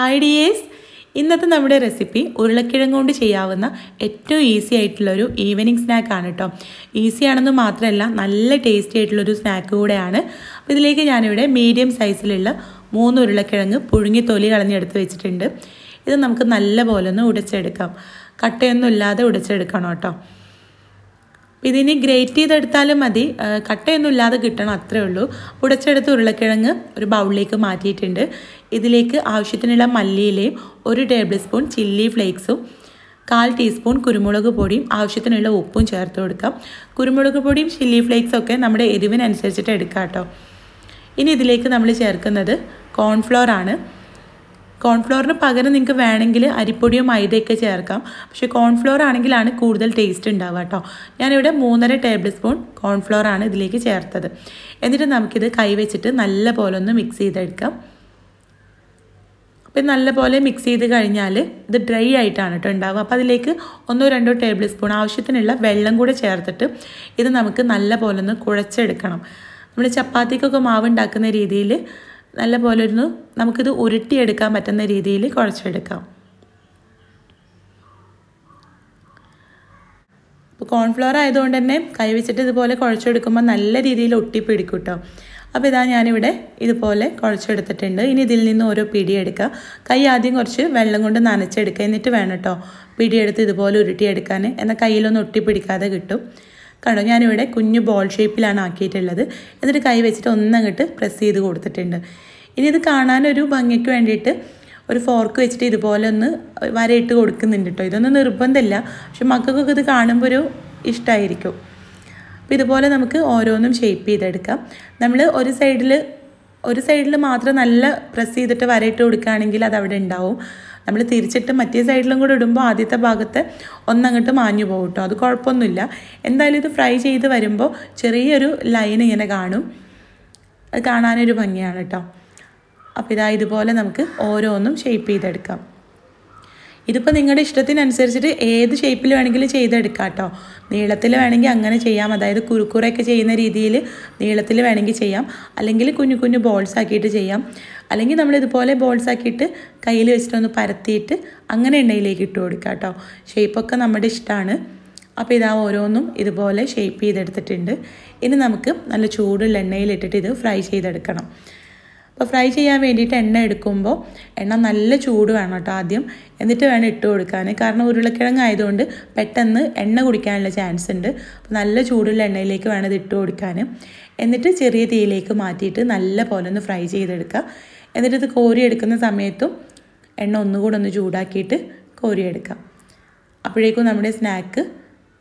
hi dears ഇന്നത്തെ നമ്മുടെ recipe ഉരുളക്കിഴങ്ങ് കൊണ്ട് ചെയ്യാവുന്ന ഏറ്റവും ഈസി ആയിട്ടുള്ളൊരു ഈവനിങ് സ്നാക്കാണ് കേട്ടോ ഈസി ആണെന്ന് മാത്രമല്ല നല്ല ടേസ്റ്റി ആയിട്ടുള്ളൊരു സ്നാക്ക് കൂടെയാണ് അപ്പോൾ ഇതിലേക്ക് ഞാനിവിടെ മീഡിയം സൈസിലുള്ള മൂന്ന് ഉരുളക്കിഴങ്ങ് പുഴുങ്ങി തൊലി കളഞ്ഞെടുത്ത് വെച്ചിട്ടുണ്ട് ഇത് നമുക്ക് നല്ല പോലെ ഒന്ന് ഉടച്ചെടുക്കാം കട്ടയൊന്നും ഇല്ലാതെ ഉടച്ചെടുക്കണം കേട്ടോ ഇതിനി ഗ്രേറ്റ് ചെയ്തെടുത്താലും മതി കട്ടയൊന്നും ഇല്ലാതെ കിട്ടണം അത്രേ ഉള്ളൂ ഉടച്ചെടുത്ത് ഉരുളക്കിഴങ്ങ് ഒരു ബൗളിലേക്ക് മാറ്റിയിട്ടുണ്ട് ഇതിലേക്ക് ആവശ്യത്തിനുള്ള മല്ലിയിലയും ഒരു ടേബിൾ സ്പൂൺ ചില്ലി ഫ്ലേക്സും കാൽ ടീസ്പൂൺ കുരുമുളക് പൊടിയും ആവശ്യത്തിനുള്ള ഉപ്പും ചേർത്ത് കൊടുക്കാം കുരുമുളക് പൊടിയും ചില്ലി ഫ്ലേക്സും ഒക്കെ നമ്മുടെ എരിവിനനുസരിച്ചിട്ട് എടുക്കാം കേട്ടോ ഇനി ഇതിലേക്ക് നമ്മൾ ചേർക്കുന്നത് കോൺഫ്ലോർ ആണ് കോൺഫ്ലോറിന് പകരം നിങ്ങൾക്ക് വേണമെങ്കിൽ അരിപ്പൊടിയോ മൈദയൊക്കെ ചേർക്കാം പക്ഷേ കോൺഫ്ലോർ ആണെങ്കിലാണ് കൂടുതൽ ടേസ്റ്റ് ഉണ്ടാവുക കേട്ടോ ഞാനിവിടെ മൂന്നര ടേബിൾ സ്പൂൺ കോൺഫ്ലോർ ആണ് ഇതിലേക്ക് ചേർത്തത് എന്നിട്ട് നമുക്കിത് കൈവച്ചിട്ട് നല്ല പോലെ ഒന്ന് മിക്സ് ചെയ്തെടുക്കാം അപ്പം നല്ല പോലെ മിക്സ് ചെയ്ത് കഴിഞ്ഞാൽ ഇത് ഡ്രൈ ആയിട്ടാണ് കേട്ടോ ഉണ്ടാവുക അപ്പോൾ അതിലേക്ക് ഒന്നോ രണ്ടോ ടേബിൾ സ്പൂൺ ആവശ്യത്തിനുള്ള വെള്ളം കൂടെ ചേർത്തിട്ട് ഇത് നമുക്ക് നല്ല പോലെ ഒന്ന് കുഴച്ചെടുക്കണം നമ്മൾ ചപ്പാത്തിക്കൊക്കെ മാവ് ഉണ്ടാക്കുന്ന രീതിയിൽ നല്ല പോലെ ഒന്ന് നമുക്കിത് ഉരുട്ടിയെടുക്കാൻ പറ്റുന്ന രീതിയിൽ കുഴച്ചെടുക്കാം അപ്പോൾ കോൺഫ്ലോർ ആയതുകൊണ്ട് തന്നെ കൈവച്ചിട്ട് ഇതുപോലെ കുഴച്ചെടുക്കുമ്പോൾ നല്ല രീതിയിൽ ഒട്ടിപ്പിടിക്കും കേട്ടോ അപ്പോൾ ഇതാ ഞാനിവിടെ ഇതുപോലെ കുഴച്ചെടുത്തിട്ടുണ്ട് ഇനി ഇതിൽ നിന്ന് ഓരോ പിടി കൈ ആദ്യം കുറച്ച് വെള്ളം കൊണ്ട് നനച്ചെടുക്കുക എന്നിട്ട് വേണം കേട്ടോ പിടിയെടുത്ത് ഇതുപോലെ ഉരുട്ടിയെടുക്കാൻ എന്നാൽ കയ്യിലൊന്നും ഒട്ടിപ്പിടിക്കാതെ കിട്ടും കണ്ടോ ഞാനിവിടെ കുഞ്ഞു ബോൾ ഷേപ്പിലാണ് ആക്കിയിട്ടുള്ളത് എന്നിട്ട് കൈ വെച്ചിട്ട് ഒന്നങ്ങോട്ട് പ്രസ് ചെയ്ത് കൊടുത്തിട്ടുണ്ട് ഇനി ഇത് കാണാനൊരു ഭംഗിക്ക് വേണ്ടിയിട്ട് ഒരു ഫോർക്ക് വെച്ചിട്ട് ഇതുപോലെ ഒന്ന് വരയിട്ട് കൊടുക്കുന്നുണ്ട് കേട്ടോ ഇതൊന്നും നിർബന്ധമില്ല പക്ഷെ മക്കൾക്കൊക്കെ ഇത് കാണുമ്പോൾ ഒരു ഇഷ്ടമായിരിക്കും അപ്പോൾ ഇതുപോലെ നമുക്ക് ഓരോന്നും ഷേപ്പ് ചെയ്തെടുക്കാം നമ്മൾ ഒരു സൈഡിൽ ഒരു സൈഡിൽ മാത്രം നല്ല പ്രസ് ചെയ്തിട്ട് വരയിട്ട് കൊടുക്കുകയാണെങ്കിൽ അത് അവിടെ ഉണ്ടാവും നമ്മൾ തിരിച്ചിട്ട് മറ്റേ സൈഡിലും കൂടെ ഇടുമ്പോൾ ആദ്യത്തെ ഭാഗത്ത് ഒന്നങ്ങോട്ട് മാഞ്ഞു പോകും കേട്ടോ അത് കുഴപ്പമൊന്നുമില്ല എന്തായാലും ഇത് ഫ്രൈ ചെയ്ത് വരുമ്പോൾ ചെറിയൊരു ലൈൻ ഇങ്ങനെ കാണും അത് കാണാനൊരു ഭംഗിയാണ് കേട്ടോ അപ്പോൾ ഇതാ ഇതുപോലെ നമുക്ക് ഓരോന്നും ഷേപ്പ് ചെയ്തെടുക്കാം ഇതിപ്പോൾ നിങ്ങളുടെ ഇഷ്ടത്തിനനുസരിച്ചിട്ട് ഏത് ഷേപ്പിൽ വേണമെങ്കിലും ചെയ്തെടുക്കാം കേട്ടോ നീളത്തിൽ വേണമെങ്കിൽ അങ്ങനെ ചെയ്യാം അതായത് കുറുക്കുറയൊക്കെ ചെയ്യുന്ന രീതിയിൽ നീളത്തിൽ വേണമെങ്കിൽ ചെയ്യാം അല്ലെങ്കിൽ കുഞ്ഞു കുഞ്ഞു ബോൾസ് ആക്കിയിട്ട് ചെയ്യാം അല്ലെങ്കിൽ നമ്മൾ ഇതുപോലെ ബോൾസ് ആക്കിയിട്ട് കയ്യിൽ വെച്ചിട്ടൊന്ന് പരത്തിയിട്ട് അങ്ങനെ എണ്ണയിലേക്ക് ഇട്ട് കൊടുക്കാം കേട്ടോ ഷേപ്പൊക്കെ നമ്മുടെ ഇഷ്ടമാണ് അപ്പോൾ ഇതാ ഓരോന്നും ഇതുപോലെ ഷേപ്പ് ചെയ്തെടുത്തിട്ടുണ്ട് ഇനി നമുക്ക് നല്ല ചൂടുള്ള എണ്ണയിലിട്ടിട്ട് ഇത് ഫ്രൈ ചെയ്തെടുക്കണം അപ്പോൾ ഫ്രൈ ചെയ്യാൻ വേണ്ടിയിട്ട് എണ്ണ എടുക്കുമ്പോൾ എണ്ണ നല്ല ചൂട് വേണം കേട്ടോ ആദ്യം എന്നിട്ട് വേണം ഇട്ട് കൊടുക്കാൻ കാരണം ഉരുളക്കിഴങ്ങ് ആയതുകൊണ്ട് പെട്ടെന്ന് എണ്ണ കുടിക്കാനുള്ള ചാൻസ് ഉണ്ട് അപ്പോൾ നല്ല ചൂടുള്ള എണ്ണയിലേക്ക് വേണം ഇത് ഇട്ട് കൊടുക്കാൻ എന്നിട്ട് ചെറിയ തീയിലേക്ക് മാറ്റിയിട്ട് നല്ല പോലെ ഒന്ന് ഫ്രൈ ചെയ്തെടുക്കുക എന്നിട്ട് ഇത് കോരിയെടുക്കുന്ന സമയത്തും എണ്ണ ഒന്നുകൂടെ ഒന്ന് ചൂടാക്കിയിട്ട് കോരിയെടുക്കാം അപ്പോഴേക്കും നമ്മുടെ സ്നാക്ക്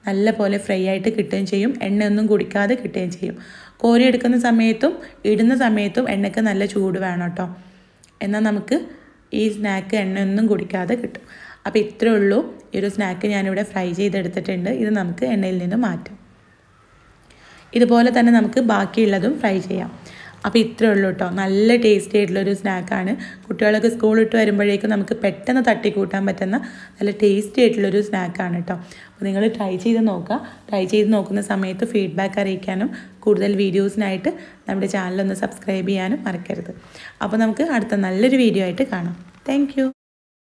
നല്ല പോലെ ഫ്രൈ ആയിട്ട് കിട്ടുകയും ചെയ്യും എണ്ണയൊന്നും കുടിക്കാതെ കിട്ടുകയും ചെയ്യും കോരി എടുക്കുന്ന സമയത്തും ഇടുന്ന സമയത്തും എണ്ണയ്ക്ക് നല്ല ചൂട് വേണം കേട്ടോ എന്നാൽ നമുക്ക് ഈ സ്നാക്ക് എണ്ണയൊന്നും കുടിക്കാതെ കിട്ടും അപ്പോൾ ഇത്രയേ ഉള്ളൂ ഈ ഒരു സ്നാക്ക് ഞാനിവിടെ ഫ്രൈ ചെയ്തെടുത്തിട്ടുണ്ട് ഇത് നമുക്ക് എണ്ണയിൽ നിന്ന് മാറ്റാം ഇതുപോലെ തന്നെ നമുക്ക് ബാക്കിയുള്ളതും ഫ്രൈ ചെയ്യാം അപ്പോൾ ഇത്രയേ ഉള്ളൂ കേട്ടോ നല്ല ടേസ്റ്റി ആയിട്ടുള്ളൊരു സ്നാക്കാണ് കുട്ടികളൊക്കെ സ്കൂൾ ഇട്ട് വരുമ്പോഴേക്കും നമുക്ക് പെട്ടെന്ന് തട്ടിക്കൂട്ടാൻ പറ്റുന്ന നല്ല ടേസ്റ്റി ആയിട്ടുള്ളൊരു സ്നാക്കാണ് കേട്ടോ അപ്പോൾ നിങ്ങൾ ട്രൈ ചെയ്ത് നോക്കുക ട്രൈ ചെയ്ത് നോക്കുന്ന സമയത്ത് ഫീഡ്ബാക്ക് അറിയിക്കാനും കൂടുതൽ വീഡിയോസിനായിട്ട് നമ്മുടെ ചാനലൊന്ന് സബ്സ്ക്രൈബ് ചെയ്യാനും മറക്കരുത് അപ്പോൾ നമുക്ക് അടുത്ത നല്ലൊരു വീഡിയോ ആയിട്ട് കാണാം താങ്ക്